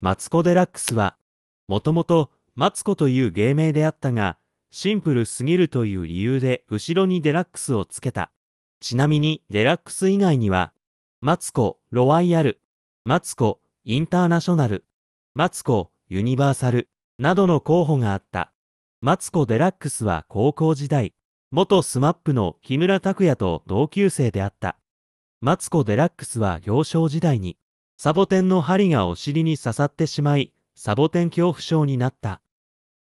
マツコ・デラックスは、もともと、マツコという芸名であったが、シンプルすぎるという理由で後ろにデラックスをつけた。ちなみに、デラックス以外には、マツコ、ロワイヤル、マツコ、インターナショナル、マツコ、ユニバーサル、などの候補があった。マツコ・デラックスは高校時代、元スマップの木村拓哉と同級生であった。マツコ・デラックスは幼少時代に、サボテンの針がお尻に刺さってしまい、サボテン恐怖症になった。